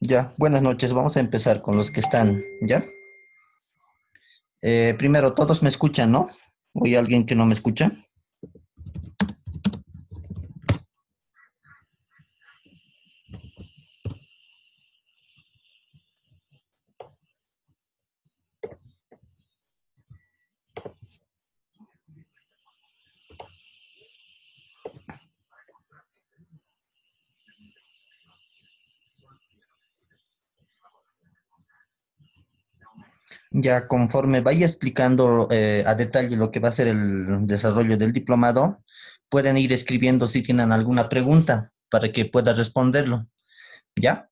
Ya, buenas noches. Vamos a empezar con los que están, ¿ya? Eh, primero, todos me escuchan, ¿no? hay alguien que no me escucha? Ya conforme vaya explicando eh, a detalle lo que va a ser el desarrollo del diplomado, pueden ir escribiendo si tienen alguna pregunta para que pueda responderlo. ¿Ya?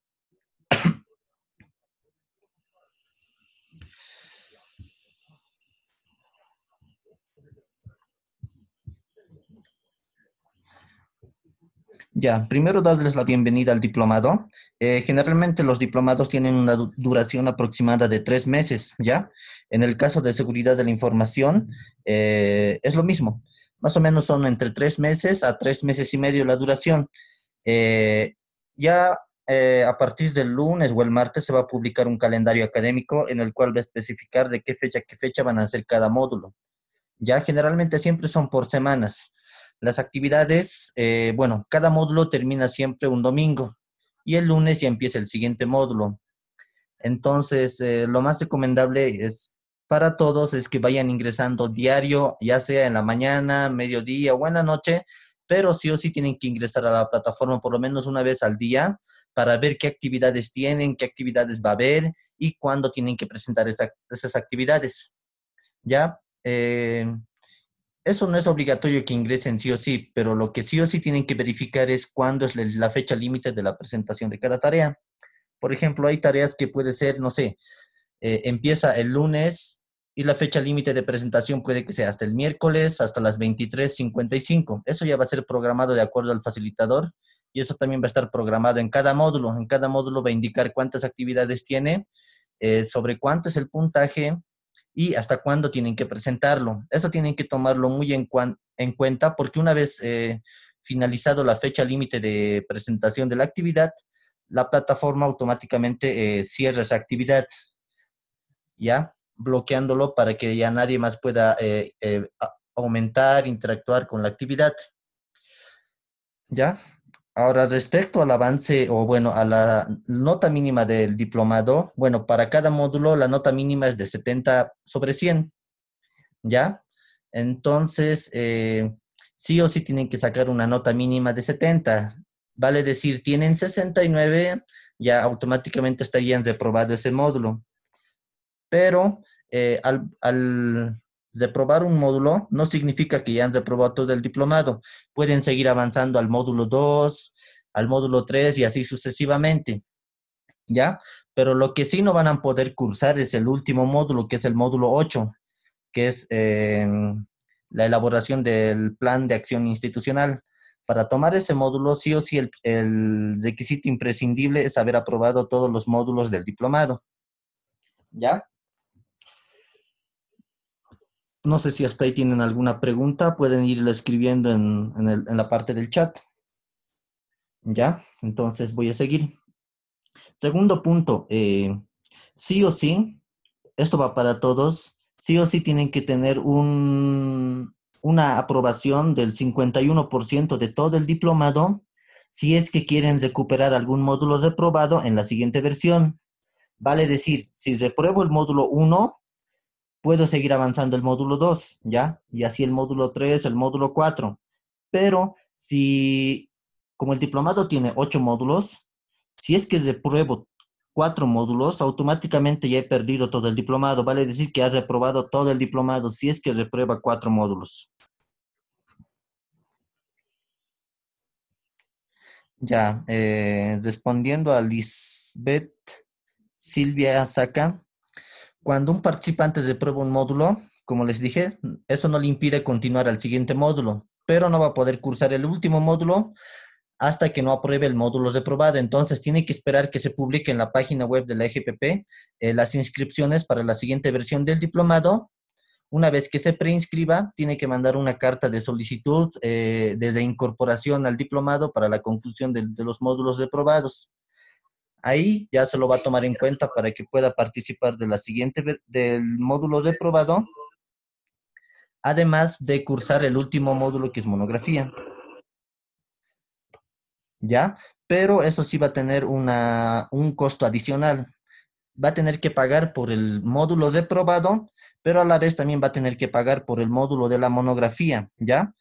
Ya, primero darles la bienvenida al diplomado. Eh, generalmente los diplomados tienen una duración aproximada de tres meses, ¿ya? En el caso de seguridad de la información, eh, es lo mismo. Más o menos son entre tres meses a tres meses y medio la duración. Eh, ya a partir del lunes o el martes se va a publicar un calendario académico en el cual va a especificar de qué fecha a qué fecha van a ser cada módulo. Ya generalmente siempre son por semanas. Las actividades, eh, bueno, cada módulo termina siempre un domingo y el lunes ya empieza el siguiente módulo. Entonces, eh, lo más recomendable es para todos es que vayan ingresando diario, ya sea en la mañana, mediodía o en la noche, pero sí o sí tienen que ingresar a la plataforma por lo menos una vez al día para ver qué actividades tienen, qué actividades va a haber y cuándo tienen que presentar esas actividades. ¿Ya? Eh, eso no es obligatorio que ingresen sí o sí, pero lo que sí o sí tienen que verificar es cuándo es la fecha límite de la presentación de cada tarea. Por ejemplo, hay tareas que puede ser, no sé, eh, empieza el lunes y la fecha límite de presentación puede que sea hasta el miércoles, hasta las 23.55. Eso ya va a ser programado de acuerdo al facilitador y eso también va a estar programado en cada módulo. En cada módulo va a indicar cuántas actividades tiene, eh, sobre cuánto es el puntaje, y hasta cuándo tienen que presentarlo. Esto tienen que tomarlo muy en, cuenta porque una vez eh, finalizado la fecha límite de presentación de la actividad, la plataforma automáticamente eh, cierra esa actividad, ¿ya? Bloqueándolo para que ya nadie más pueda eh, aumentar, interactuar con la actividad. ¿Ya? Ahora, respecto al avance o bueno, a la nota mínima del diplomado, bueno, para cada módulo la nota mínima es de 70 sobre 100, ¿ya? Entonces, eh, sí o sí tienen que sacar una nota mínima de 70. Vale decir, tienen 69, ya automáticamente estarían reprobado ese módulo. Pero eh, al probar un módulo no significa que ya han reprobado todo el diplomado. Pueden seguir avanzando al módulo 2, al módulo 3 y así sucesivamente. ¿Ya? Pero lo que sí no van a poder cursar es el último módulo, que es el módulo 8, que es em, la elaboración del plan de acción institucional. Para tomar ese módulo, sí o sí, el, el requisito imprescindible es haber aprobado todos los módulos del diplomado. ¿Ya? No sé si hasta ahí tienen alguna pregunta, pueden irla escribiendo en, la parte del chat. ¿Ya? Entonces voy a seguir. Segundo punto, eh, sí o sí, esto va para todos, sí o sí tienen que tener una aprobación del 51% de todo el diplomado si es que quieren recuperar algún módulo reprobado en la siguiente versión. Vale decir, si repruebo el módulo 1, puedo seguir avanzando el módulo 2, ¿ya? Y así el módulo 3, el módulo 4. Pero si, como el diplomado tiene 8 módulos, si es que repruebo 4 módulos, automáticamente ya he perdido todo el diplomado. Vale decir que has reprobado todo el diplomado si es que reprueba 4 módulos. Ya, eh, respondiendo a Lisbeth Silvia Saca, cuando un participante se prueba un módulo, como les dije, eso no le impide continuar al siguiente módulo, pero no va a poder cursar el último módulo hasta que no apruebe el módulo reprobado. Entonces, tiene que esperar que se publique en la página web de la EGPP eh, las inscripciones para la siguiente versión del diplomado. Una vez que se preinscriba, tiene que mandar una carta de solicitud eh, desde incorporación al diplomado para la conclusión de, de los módulos reprobados. Ahí ya se lo va a tomar en cuenta para que pueda participar de la siguiente del módulo de probado. además de cursar el último módulo que es monografía. ¿Ya? Pero eso sí va a tener un costo adicional. Va a tener que pagar por el módulo de probado. pero a la vez también va a tener que pagar por el módulo de la monografía, ¿ya?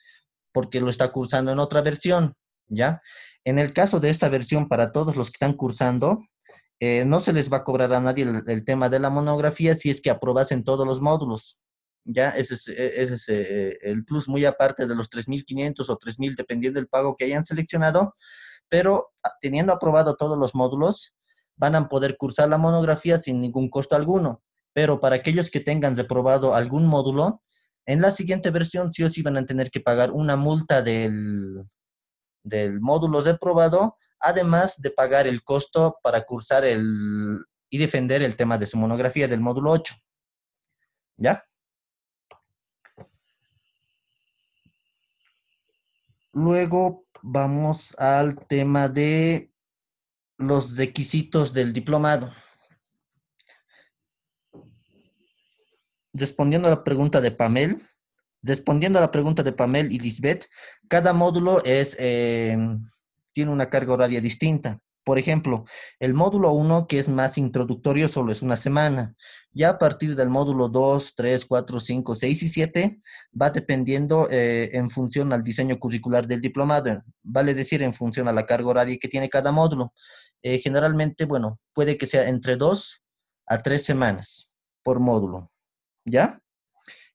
Porque lo está cursando en otra versión. ¿ya? En el caso de esta versión para todos los que están cursando, eh, no se les va a cobrar a nadie el, tema de la monografía si es que aprobasen todos los módulos. Ya, ese es, e, eh, el plus muy aparte de los 3.500 o 3.000, dependiendo del pago que hayan seleccionado, pero ah, teniendo aprobado todos los módulos, van a poder cursar la monografía sin ningún costo alguno. Pero para aquellos que tengan aprobado algún módulo, en la siguiente versión sí o sí van a tener que pagar una multa del del módulo de probado, además de pagar el costo para cursar el, y defender el tema de su monografía del módulo 8. ¿Ya? Luego vamos al tema de los requisitos del diplomado. Respondiendo a la pregunta de Pamela, Respondiendo a la pregunta de Pamela y Lisbeth, cada módulo es, eh, tiene una carga horaria distinta. Por ejemplo, el módulo 1, que es más introductorio, solo es una semana. Ya a partir del módulo 2, 3, 4, 5, 6 y 7, va dependiendo eh, en función al diseño curricular del diplomado, vale decir, en función a la carga horaria que tiene cada módulo. Eh, generalmente, bueno, puede que sea entre 2 a 3 semanas por módulo. ¿Ya?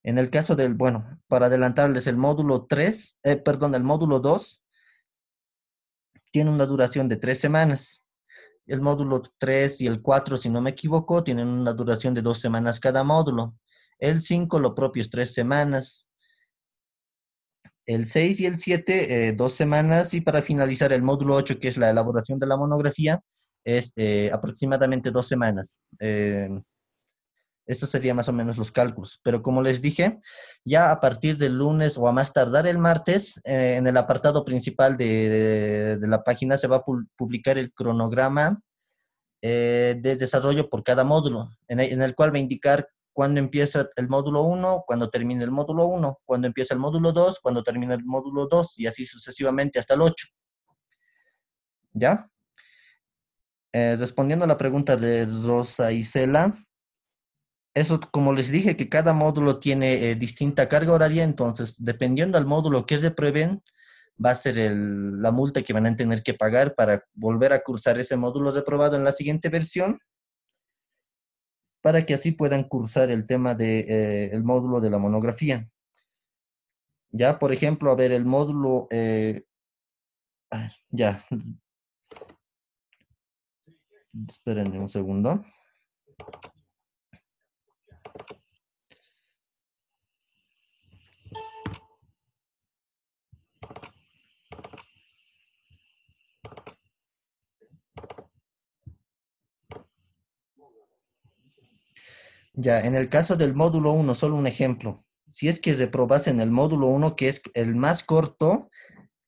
En el caso del, bueno, para adelantarles, el módulo 3, eh, perdón, el módulo 2 tiene una duración de tres semanas. El módulo 3 y el 4, si no me equivoco, tienen una duración de dos semanas cada módulo. El 5, lo propio es tres semanas. El 6 y el 7, eh, dos semanas. Y para finalizar, el módulo 8, que es la elaboración de la monografía, es eh, aproximadamente dos semanas. Eh, estos serían más o menos los cálculos. Pero como les dije, ya a partir del lunes o a más tardar el martes, eh, en el apartado principal de, la página se va a publicar el cronograma eh, de desarrollo por cada módulo, e-, en el, cual va a indicar cuándo empieza el módulo 1, cuándo termina el módulo 1, cuándo empieza el módulo 2, cuándo termina el módulo 2 y así sucesivamente hasta el 8. ¿Ya? Eh, respondiendo a la pregunta de Rosa Isela, eso, como les dije, que cada módulo tiene eh, distinta carga horaria, entonces, dependiendo al módulo que se prueben, va a ser la multa que van a tener que pagar para volver a cursar ese módulo reprobado en la siguiente versión, para que así puedan cursar el tema del de, eh, el módulo de la monografía. Ya, por ejemplo, a ver, el módulo, eh, ya, esperen un segundo. Ya, en el caso del módulo 1, solo un ejemplo. Si es que en el módulo 1, que es el más corto,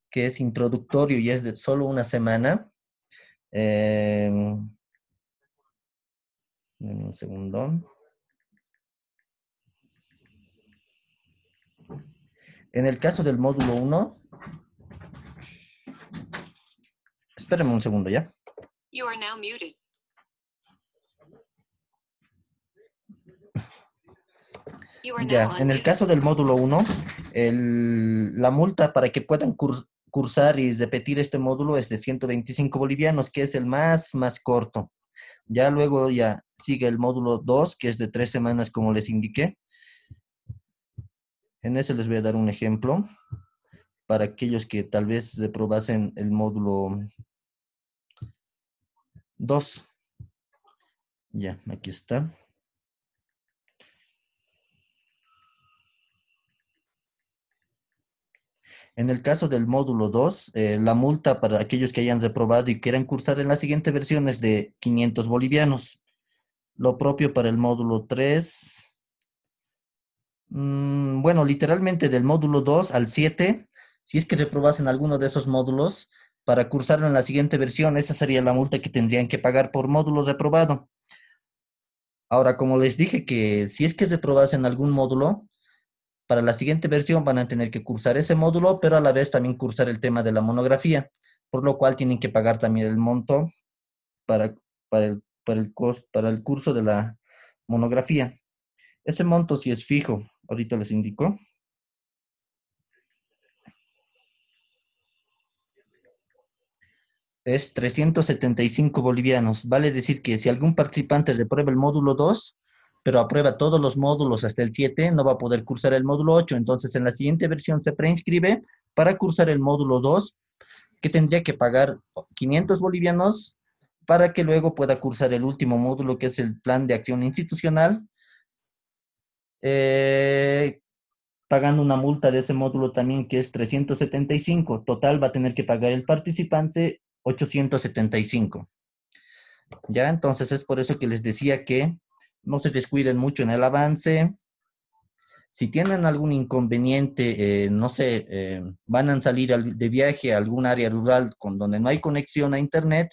que es introductorio y es de solo una semana. Em, un segundo. En el caso del módulo 1, espérenme un segundo ya. You are now muted. Ya, en el caso del módulo 1, la multa para que puedan cursar y repetir este módulo es de 125 bolivianos, que es el más, más corto. Ya luego ya sigue el módulo 2, que es de tres semanas, como les indiqué. En ese les voy a dar un ejemplo para aquellos que tal vez se probasen el módulo 2. Ya, aquí está. En el caso del módulo 2, eh, la multa para aquellos que hayan reprobado y quieran cursar en la siguiente versión es de 500 bolivianos. Lo propio para el módulo 3. Mm, bueno, literalmente del módulo 2 al 7, si es que reprobasen alguno de esos módulos, para cursarlo en la siguiente versión, esa sería la multa que tendrían que pagar por módulo reprobado. Ahora, como les dije que si es que reprobasen algún módulo, para la siguiente versión van a tener que cursar ese módulo, pero a la vez también cursar el tema de la monografía, por lo cual tienen que pagar también el monto para, para, el, para el curso de la monografía. Ese monto sí es fijo, ahorita les indico. Es 375 bolivianos. Vale decir que si algún participante reprueba el módulo 2, pero aprueba todos los módulos hasta el 7, no va a poder cursar el módulo 8. Entonces, en la siguiente versión se preinscribe para cursar el módulo 2, que tendría que pagar 500 bolivianos para que luego pueda cursar el último módulo, que es el plan de acción institucional, eh, pagando una multa de ese módulo también que es 375. Total va a tener que pagar el participante 875. Ya, entonces es por eso que les decía que no se descuiden mucho en el avance. Si tienen algún inconveniente, eh, no sé, eh, van a salir de viaje a algún área rural con donde no hay conexión a Internet,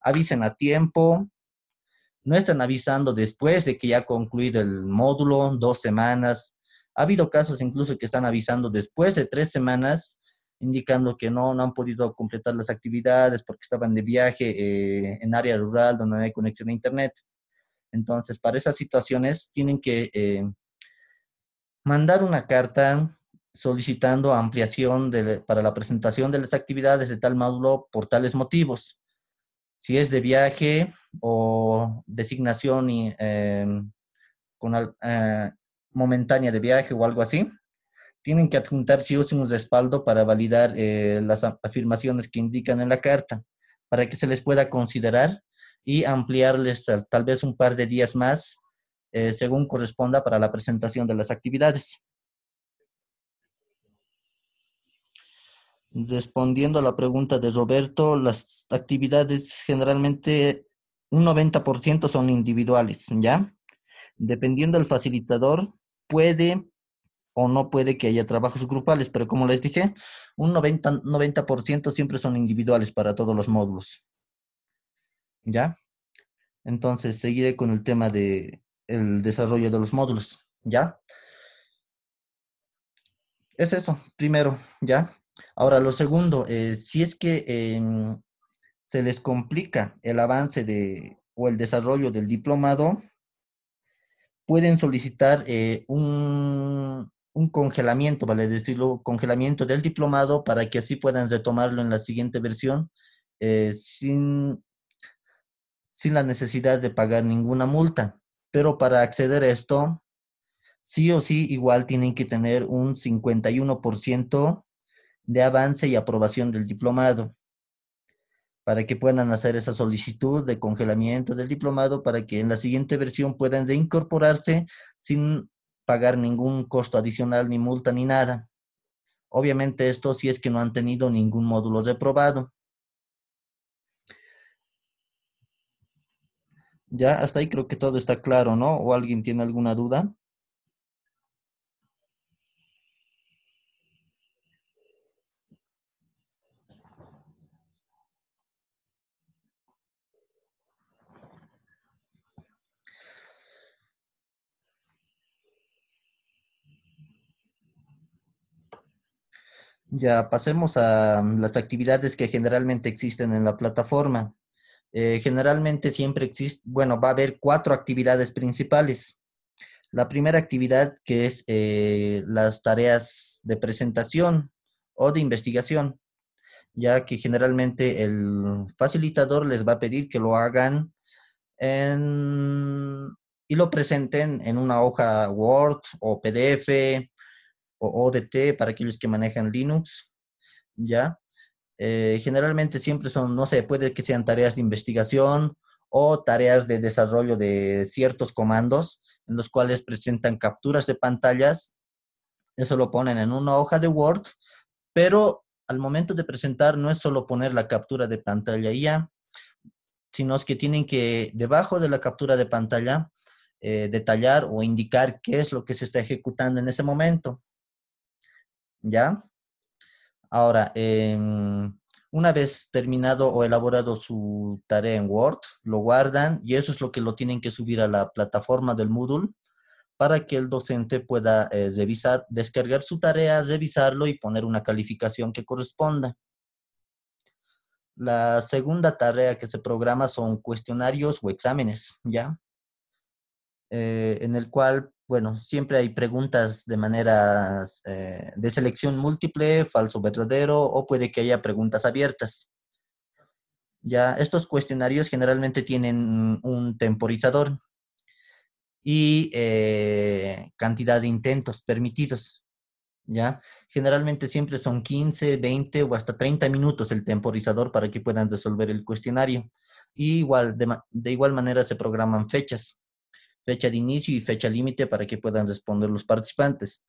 avisen a tiempo. No están avisando después de que ya ha concluido el módulo, dos semanas. Ha habido casos incluso que están avisando después de tres semanas, indicando que no, no han podido completar las actividades porque estaban de viaje eh, en área rural donde no hay conexión a Internet entonces, para esas situaciones tienen que eh, mandar una carta solicitando ampliación para la presentación de las actividades de tal módulo por tales motivos. Si es de viaje o designación y, eh, con, eh, momentánea de viaje o algo así, tienen que adjuntar si usan un respaldo para validar las afirmaciones que indican en la carta, para que se les pueda considerar y ampliarles tal vez un par de días más, eh, según corresponda para la presentación de las actividades. Respondiendo a la pregunta de Roberto, las actividades generalmente un 90% son individuales, ¿ya? Dependiendo del facilitador, puede o no puede que haya trabajos grupales, pero como les dije, un 90 siempre son individuales para todos los módulos. ¿ya? Entonces, seguiré con el tema de el desarrollo de los módulos, ¿ya? Es eso, primero, ¿ya? Ahora, lo segundo, eh, si es que em, se les complica el avance de, o el desarrollo del diplomado, pueden solicitar eh, un, un congelamiento, vale decirlo, congelamiento del diplomado para que así puedan retomarlo en la siguiente versión eh, sin sin la necesidad de pagar ninguna multa. Pero para acceder a esto, sí o sí igual tienen que tener un 51% de avance y aprobación del diplomado para que puedan hacer esa solicitud de congelamiento del diplomado para que en la siguiente versión puedan reincorporarse sin pagar ningún costo adicional ni multa ni nada. Obviamente esto si es que no han tenido ningún módulo reprobado. Ya, hasta ahí creo que todo está claro, ¿no? ¿O alguien tiene alguna duda? Ya pasemos a las actividades que generalmente existen en la plataforma. Eh, generalmente siempre existe, bueno, va a haber cuatro actividades principales. La primera actividad que es eh, las tareas de presentación o de investigación, ya que generalmente el facilitador les va a pedir que lo hagan y lo presenten en una hoja Word o PDF o ODT para aquellos que manejan Linux, ya. Eh, generalmente siempre son, no sé, puede que sean tareas de investigación o tareas de desarrollo de ciertos comandos en los cuales presentan capturas de pantallas. Eso lo ponen en una hoja de Word, pero al momento de presentar no es solo poner la captura de pantalla ya, sino es que tienen que debajo de la captura de pantalla eh, detallar o indicar qué es lo que se está ejecutando en ese momento. ¿Ya? Ahora, em, una vez terminado o elaborado su tarea en Word, lo guardan y eso es lo que lo tienen que subir a la plataforma del Moodle para que el docente pueda eh, revisar, descargar su tarea, revisarlo y poner una calificación que corresponda. La segunda tarea que se programa son cuestionarios o exámenes, ¿ya? Eh, en el cual, bueno, siempre hay preguntas de manera eh, de selección múltiple, falso, verdadero, o puede que haya preguntas abiertas. Ya, estos cuestionarios generalmente tienen un temporizador y eh, cantidad de intentos permitidos. ¿Ya? Generalmente siempre son 15, 20 o hasta 30 minutos el temporizador para que puedan resolver el cuestionario. igual, de igual manera se programan fechas fecha de inicio y fecha límite para que puedan responder los participantes.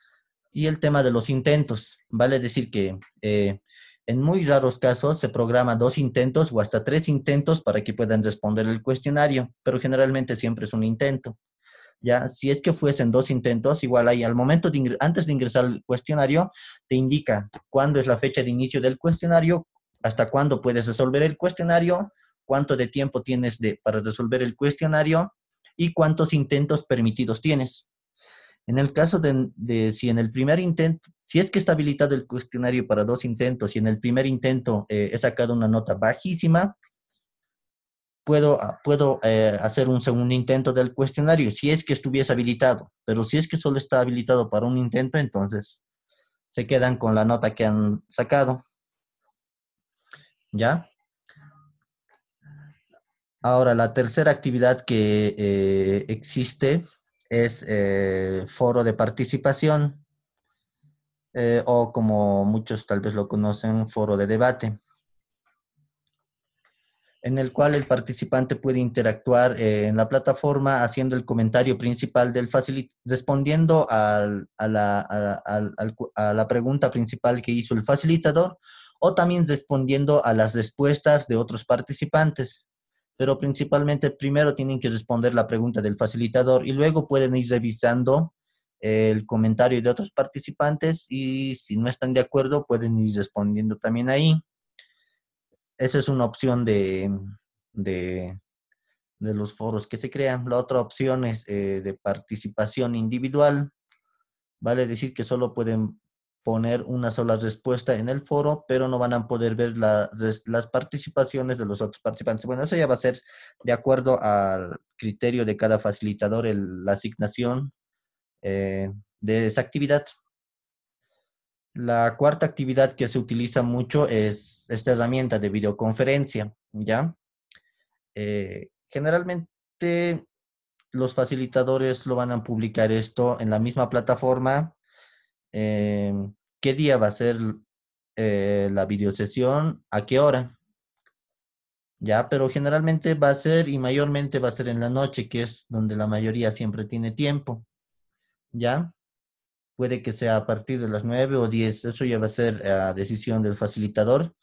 Y el tema de los intentos, vale decir que eh, en muy raros casos se programa dos intentos o hasta tres intentos para que puedan responder el cuestionario, pero generalmente siempre es un intento. Ya, si es que fuesen dos intentos, igual ahí al momento de antes de ingresar al cuestionario te indica cuándo es la fecha de inicio del cuestionario, hasta cuándo puedes resolver el cuestionario, cuánto de tiempo tienes de, para resolver el cuestionario y cuántos intentos permitidos tienes. En el caso de, si en el primer intento, si es que está habilitado el cuestionario para dos intentos y en el primer intento eh, he sacado una nota bajísima, puedo, ah, puedo eh, hacer un segundo intento del cuestionario si es que estuviese habilitado. Pero si es que solo está habilitado para un intento, entonces se quedan con la nota que han sacado. ¿Ya? Ahora, la tercera actividad que eh, existe es eh, foro de participación eh, o como muchos tal vez lo conocen, foro de debate, en el cual el participante puede interactuar en la plataforma haciendo el comentario principal del facilitador, respondiendo a la pregunta principal que hizo el facilitador o también respondiendo a las respuestas de otros participantes pero principalmente primero tienen que responder la pregunta del facilitador y luego pueden ir revisando eh, el comentario de otros participantes y si no están de acuerdo pueden ir respondiendo también ahí. Esa es una opción de, de, los foros que se crean. La otra opción es eh, de participación individual. Vale decir que solo pueden poner una sola respuesta en el foro, pero no van a poder ver las participaciones de los otros participantes. Bueno, eso ya va a ser de acuerdo al criterio de cada facilitador, la asignación eh, de esa actividad. La cuarta actividad que se utiliza mucho es esta herramienta de videoconferencia, ¿ya? Eh, generalmente los facilitadores lo van a publicar esto en la misma plataforma Em, qué día va a ser eh, la videosesión, a qué hora. Ya, pero generalmente va a ser y mayormente va a ser en la noche, que es donde la mayoría siempre tiene tiempo. Ya, puede que sea a partir de las 9 o 10, eso ya va a ser a decisión del facilitador.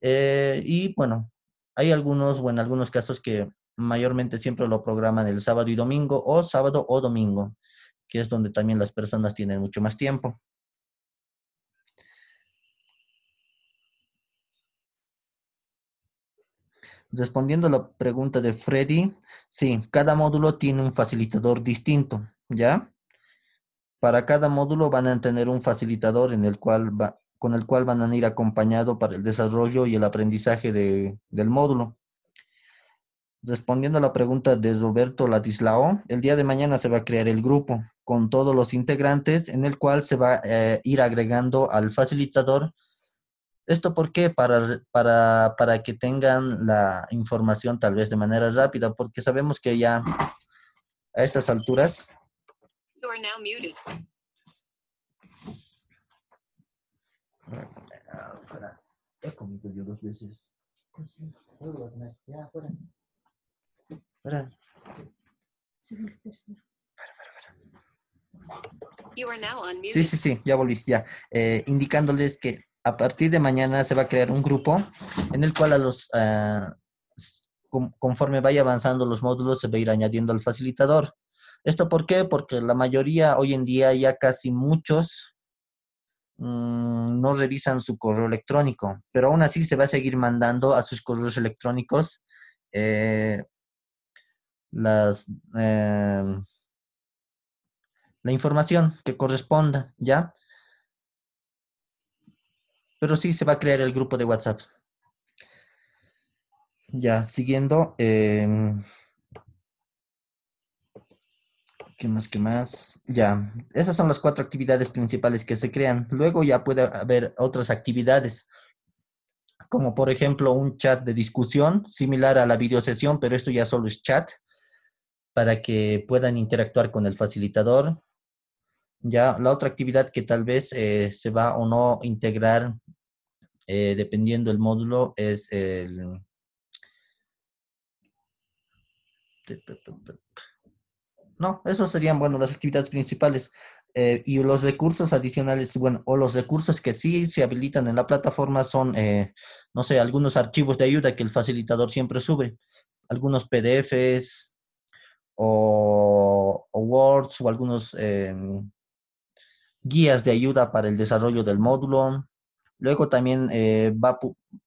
Eh, y bueno, hay algunos, bueno, algunos casos que mayormente siempre lo programan el sábado y domingo o sábado o domingo, que es donde también las personas tienen mucho más tiempo. Respondiendo a la pregunta de Freddy, sí, cada módulo tiene un facilitador distinto, ¿ya? Para cada módulo van a tener un facilitador en el cual con el cual van a ir acompañado para el desarrollo y el aprendizaje del módulo. Respondiendo a la pregunta de Roberto Ladislao, el día de mañana se va a crear el grupo con todos los integrantes en el cual se va a eh, ir agregando al facilitador ¿Esto por qué? Para, para, para que tengan la información tal vez de manera rápida, porque sabemos que ya a estas alturas... You are now muted. He comido dos veces. You are now Sí, sí, sí, ya volví, ya. Eh, indicándoles que a partir de mañana se va a crear un grupo en el cual a los, ah, conforme vaya avanzando los módulos se va a ir añadiendo al facilitador. ¿Esto por qué? Porque la mayoría hoy en día ya casi muchos mm, no revisan su correo electrónico, pero aún así se va a seguir mandando a sus correos electrónicos eh, las, em, la información que corresponda, ¿ya? Pero sí se va a crear el grupo de WhatsApp. Ya, siguiendo. Em, ¿Qué más? ¿Qué más? Ya, esas son las cuatro actividades principales que se crean. Luego ya puede haber otras actividades, como por ejemplo un chat de discusión, similar a la sesión, pero esto ya solo es chat, para que puedan interactuar con el facilitador ya la otra actividad que tal vez eh, se va o no integrar eh, dependiendo del módulo es el no, esos serían, bueno, las actividades principales. Eh, y los recursos adicionales, bueno, o los recursos que sí se habilitan en la plataforma son, no sé, algunos archivos de ayuda que el facilitador siempre sube, algunos PDFs o, Words o algunos guías de ayuda para el desarrollo del módulo. Luego también eh, va,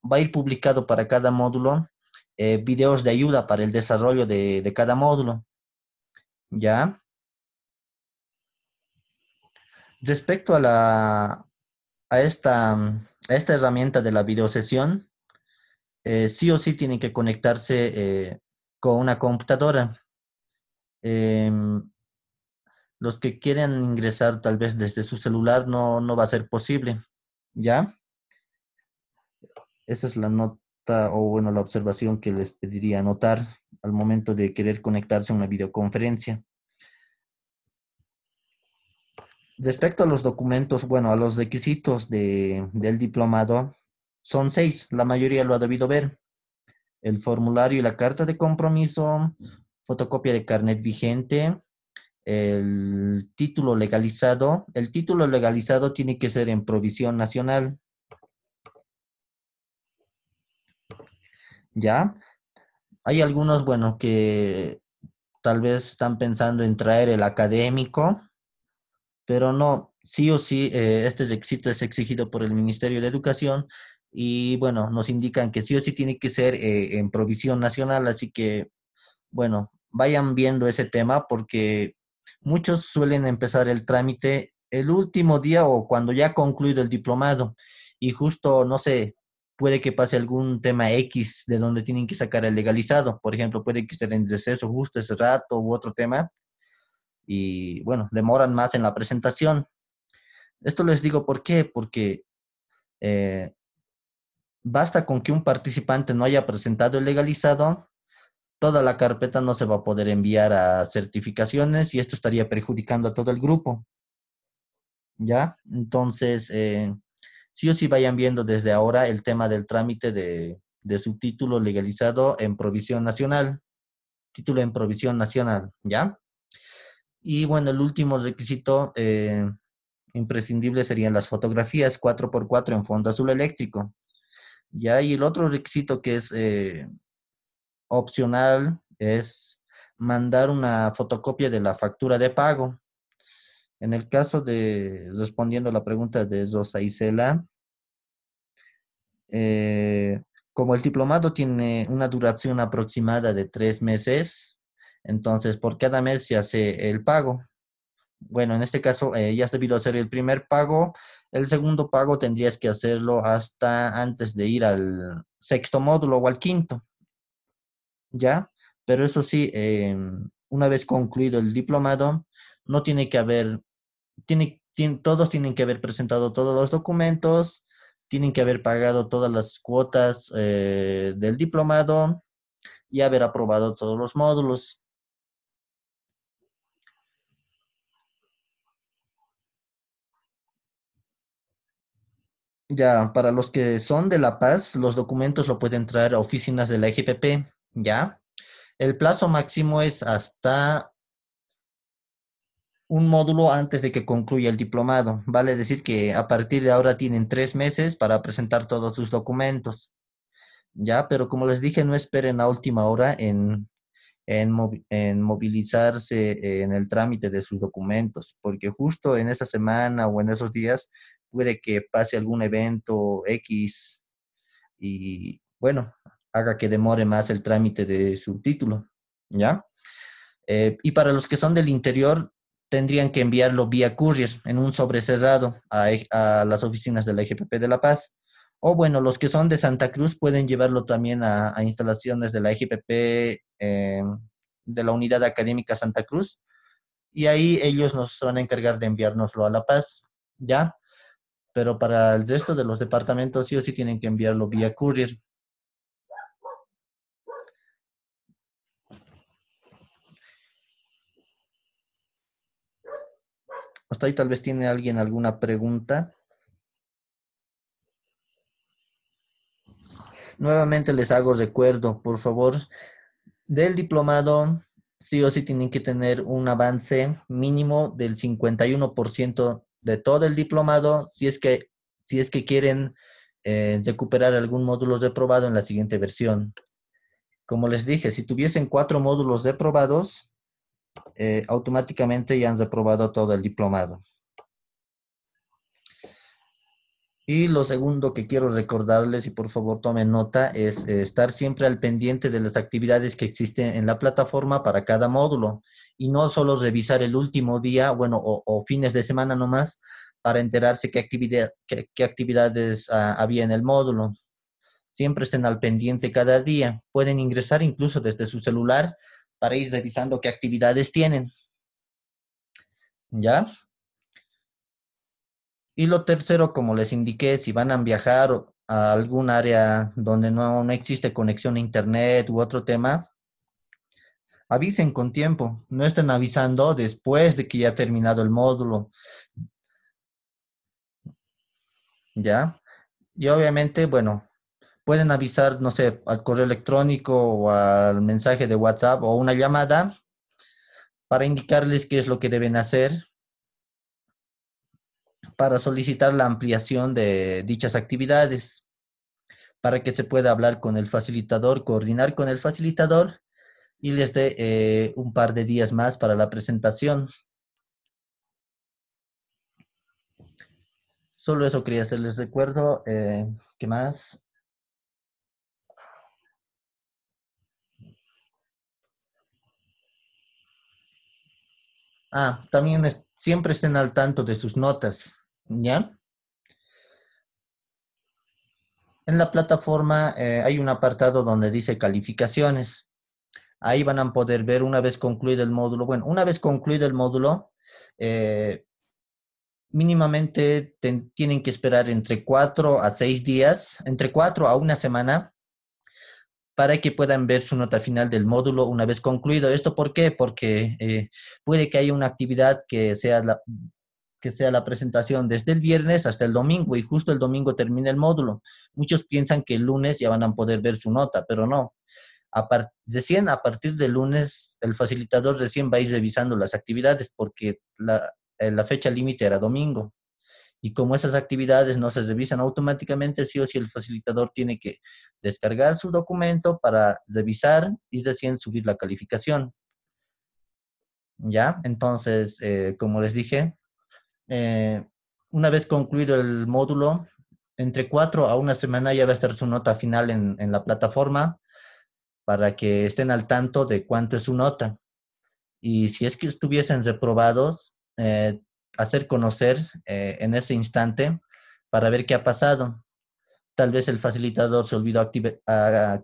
va, a ir publicado para cada módulo eh, videos de ayuda para el desarrollo de, cada módulo. ¿Ya? Respecto a, la, a, esta, esta herramienta de la video sesión, eh, sí o sí tienen que conectarse con una computadora em, los que quieran ingresar tal vez desde su celular no, no va a ser posible. ¿Ya? Esa es la nota o bueno, la observación que les pediría anotar al momento de querer conectarse a una videoconferencia. Respecto a los documentos, bueno, a los requisitos del diplomado, son seis, la mayoría lo ha debido ver. El formulario y la carta de compromiso, fotocopia de carnet vigente, el título legalizado, el título legalizado tiene que ser en provisión nacional. ¿Ya? Hay algunos, bueno, que tal vez están pensando en traer el académico, pero no, sí o sí, eh, este requisito es exigido por el Ministerio de Educación y bueno, nos indican que sí o sí tiene que ser eh, en provisión nacional, así que, bueno, vayan viendo ese tema porque Muchos suelen empezar el trámite el último día o cuando ya ha concluido el diplomado y justo, no sé, puede que pase algún tema X de donde tienen que sacar el legalizado. Por ejemplo, puede que estén en deceso justo ese rato u otro tema. Y bueno, demoran más en la presentación. Esto les digo por qué, porque eh, basta con que un participante no haya presentado el legalizado toda la carpeta no se va a poder enviar a certificaciones y esto estaría perjudicando a todo el grupo. ¿Ya? Entonces, eh, sí o sí vayan viendo desde ahora el tema del trámite de, subtítulo legalizado en provisión nacional. Título en provisión nacional, ¿ya? Y bueno, el último requisito eh, imprescindible serían las fotografías 4x4 en fondo azul eléctrico. ¿ya? Y el otro requisito que es eh, opcional es mandar una fotocopia de la factura de pago. En el caso de, respondiendo a la pregunta de Rosa Isela, eh, como el diplomado tiene una duración aproximada de tres meses, entonces por cada mes se hace el pago. Bueno, en este caso eh, ya has debido hacer el primer pago, el segundo pago tendrías que hacerlo hasta antes de ir al sexto módulo o al quinto. ¿ya? Pero eso sí, em, una vez concluido el diplomado, no tiene que haber, tiene, todos tienen que haber presentado todos los documentos, tienen que haber pagado todas las cuotas eh, del diplomado y haber aprobado todos los módulos. Ya, para los que son de La Paz, los documentos lo pueden traer a oficinas de la EGPP. ¿ya? El plazo máximo es hasta un módulo antes de que concluya el diplomado. Vale decir que a partir de ahora tienen tres meses para presentar todos sus documentos. Ya, pero como les dije, no esperen a última hora en, en movilizarse en el trámite de sus documentos, porque justo en esa semana o en esos días puede que pase algún evento X y bueno, haga que demore más el trámite de subtítulo, ¿ya? Eh, y para los que son del interior, tendrían que enviarlo vía courier en un sobre cerrado a, e las oficinas de la IGPP e de La Paz. O bueno, los que son de Santa Cruz pueden llevarlo también a, instalaciones de la IGPP e em, de la Unidad Académica Santa Cruz. Y ahí ellos nos van a encargar de enviárnoslo a La Paz, ¿ya? Pero para el resto de los departamentos sí o sí tienen que enviarlo vía courier. Hasta ahí tal vez tiene alguien alguna pregunta. Nuevamente les hago recuerdo, por favor, del diplomado sí o sí tienen que tener un avance mínimo del 51% de todo el diplomado si es que, si es que quieren eh, recuperar algún módulo probado en la siguiente versión. Como les dije, si tuviesen cuatro módulos probados. Eh, automáticamente ya han aprobado todo el diplomado. Y lo segundo que quiero recordarles, y por favor tomen nota, es eh, estar siempre al pendiente de las actividades que existen en la plataforma para cada módulo. Y no solo revisar el último día, bueno, o, fines de semana nomás, para enterarse qué, actividad, qué, actividades ah, había en el módulo. Siempre estén al pendiente cada día. Pueden ingresar incluso desde su celular para ir revisando qué actividades tienen. ¿Ya? Y lo tercero, como les indiqué, si van a viajar a algún área donde no, existe conexión a internet u otro tema, avisen con tiempo. No estén avisando después de que ya ha terminado el módulo. ¿Ya? Y obviamente, bueno, pueden avisar, no sé, al correo electrónico o al mensaje de WhatsApp o una llamada para indicarles qué es lo que deben hacer para solicitar la ampliación de dichas actividades, para que se pueda hablar con el facilitador, coordinar con el facilitador y les dé eh, un par de días más para la presentación. Solo eso quería hacerles recuerdo. Eh, ¿Qué más? Ah, también siempre estén al tanto de sus notas, ¿ya? En la plataforma eh, hay un apartado donde dice calificaciones. Ahí van a poder ver una vez concluido el módulo. Bueno, una vez concluido el módulo, eh, mínimamente tienen que esperar entre cuatro a seis días, entre cuatro a una semana para que puedan ver su nota final del módulo una vez concluido. ¿Esto por qué? Porque eh, puede que haya una actividad que sea la, que sea la presentación desde el viernes hasta el domingo y justo el domingo termina el módulo. Muchos piensan que el lunes ya van a poder ver su nota, pero no. A recién a partir del lunes el facilitador recién va a ir revisando las actividades porque la, eh, la fecha límite era domingo. Y como esas actividades no se revisan automáticamente, sí o sí el facilitador tiene que descargar su documento para revisar y recién subir la calificación. ¿Ya? Entonces, eh, como les dije, eh, una vez concluido el módulo, entre cuatro a una semana ya va a estar su nota final en, en la plataforma para que estén al tanto de cuánto es su nota. Y si es que estuviesen reprobados, eh, hacer conocer eh, en ese instante para ver qué ha pasado. Tal vez el facilitador se olvidó de eh,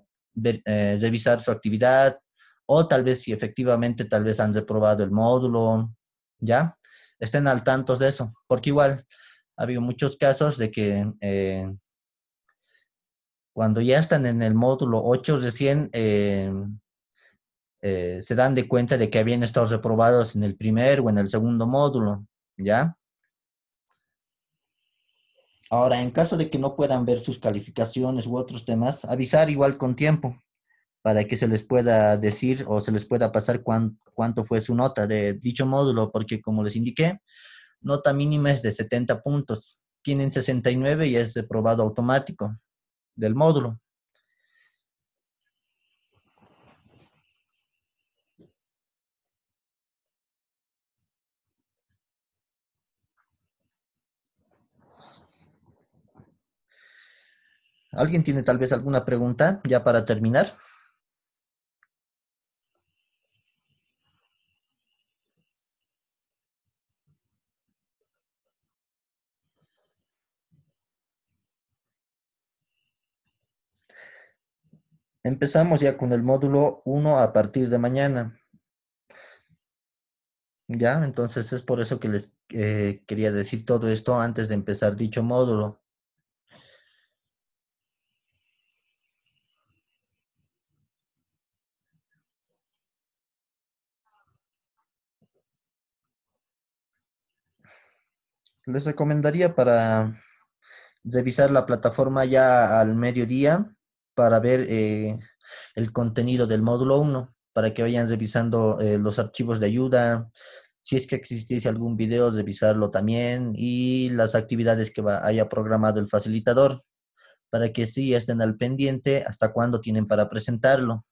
revisar su actividad o tal vez si efectivamente tal vez han reprobado el módulo, ¿ya? Estén al tanto de eso, porque igual ha habido muchos casos de que eh, cuando ya están en el módulo 8 recién se dan de cuenta de que habían estado reprobados en el primer o en el segundo módulo. ¿ya? Ahora, en caso de que no puedan ver sus calificaciones u otros temas, avisar igual con tiempo para que se les pueda decir o se les pueda pasar cuánto fue su nota de dicho módulo, porque como les indiqué, nota mínima es de 70 puntos, tienen 69 y es de probado automático del módulo. ¿Alguien tiene tal vez alguna pregunta ya para terminar? Empezamos ya con el módulo 1 a partir de mañana. Ya, entonces es por eso que les eh, quería decir todo esto antes de empezar dicho módulo. les recomendaría para revisar la plataforma ya al mediodía para ver eh, el contenido del módulo 1, para que vayan revisando eh, los archivos de ayuda, si es que existiese algún video, revisarlo también y las actividades que haya programado el facilitador, para que sí estén al pendiente hasta cuándo tienen para presentarlo.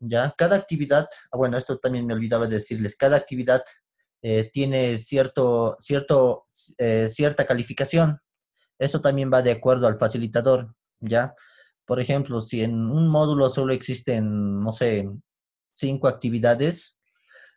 Ya, cada actividad, ah, bueno, esto también me olvidaba decirles, cada actividad eh, tiene cierto, cierto, eh, cierta calificación. Esto también va de acuerdo al facilitador, ¿ya? Por ejemplo, si en un módulo solo existen, no sé, cinco actividades,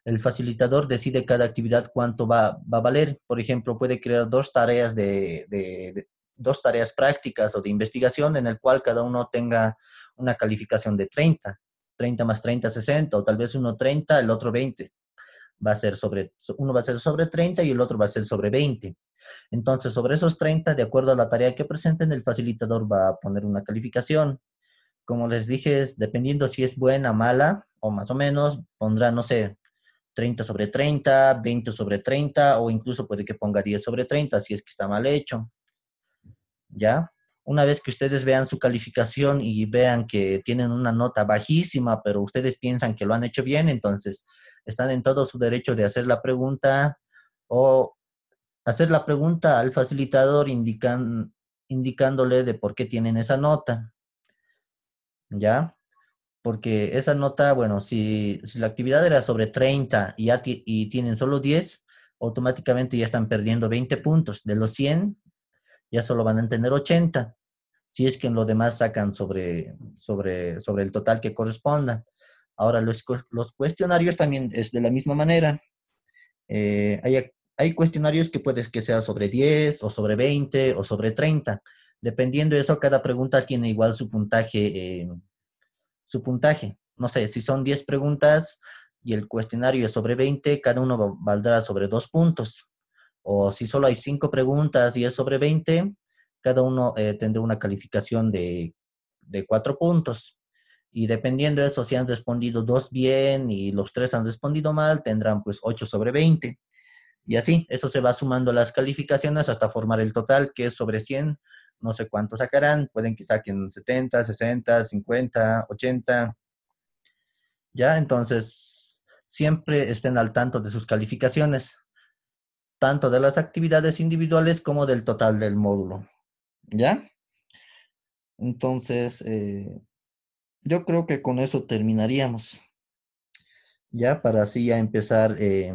el facilitador decide cada actividad cuánto va, a valer. Por ejemplo, puede crear dos tareas de, dos tareas prácticas o de investigación en el cual cada uno tenga una calificación de 30, 30 más 30, 60, o tal vez uno 30, el otro 20 va a ser sobre, uno va a ser sobre 30 y el otro va a ser sobre 20. Entonces, sobre esos 30, de acuerdo a la tarea que presenten, el facilitador va a poner una calificación. Como les dije, dependiendo si es buena, mala o más o menos, pondrá, no sé, 30 sobre 30, 20 sobre 30 o incluso puede que ponga 10 sobre 30 si es que está mal hecho. ¿Ya? Una vez que ustedes vean su calificación y vean que tienen una nota bajísima, pero ustedes piensan que lo han hecho bien, entonces están en todo su derecho de hacer la pregunta o hacer la pregunta al facilitador indicándole de por qué tienen esa nota. ¿Ya? Porque esa nota, bueno, si, la actividad era sobre 30 y, tienen solo 10, automáticamente ya están perdiendo 20 puntos. De los 100, ya solo van a tener 80, si es que en lo demás sacan sobre, sobre, sobre el total que corresponda. Ahora, los, cuestionarios también es de la misma manera. Eh, hay, cuestionarios que puedes que sea sobre 10 o sobre 20 o sobre 30. Dependiendo de eso, cada pregunta tiene igual su puntaje. Eh, su puntaje. No sé, si son 10 preguntas y el cuestionario es sobre 20, cada uno valdrá sobre 2 puntos. O si solo hay 5 preguntas y es sobre 20, cada uno eh, tendrá una calificación de, de 4 puntos. Y dependiendo de eso, si han respondido dos bien y los tres han respondido mal, tendrán pues 8 sobre 20. Y así, eso se va sumando las calificaciones hasta formar el total, que es sobre 100. No sé cuánto sacarán, pueden que saquen 70, 60, 50, 80. Ya, entonces, siempre estén al tanto de sus calificaciones, tanto de las actividades individuales como del total del módulo. ¿Ya? Entonces, eh, yo creo que con eso terminaríamos. Ya para así ya empezar eh,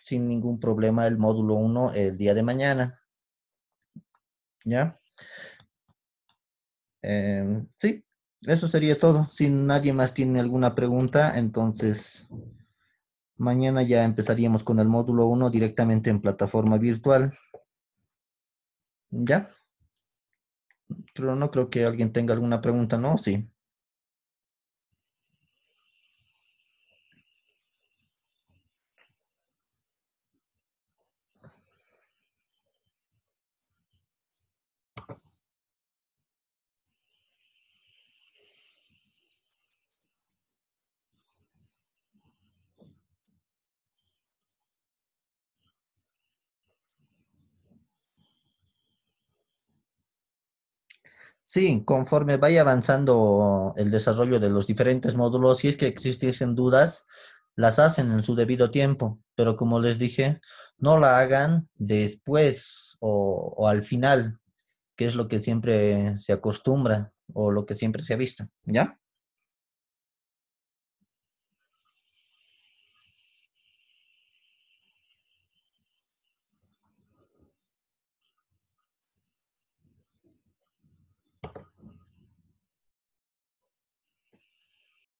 sin ningún problema el módulo 1 el día de mañana. ¿Ya? Em, sí, eso sería todo. Si nadie más tiene alguna pregunta, entonces mañana ya empezaríamos con el módulo 1 directamente en plataforma virtual. ¿Ya? Pero no creo que alguien tenga alguna pregunta, ¿no? Sí. Sí, conforme vaya avanzando el desarrollo de los diferentes módulos, si es que existiesen dudas, las hacen en su debido tiempo, pero como les dije, no la hagan después o, al final, que es lo que siempre se acostumbra o lo que siempre se ha visto, ¿ya?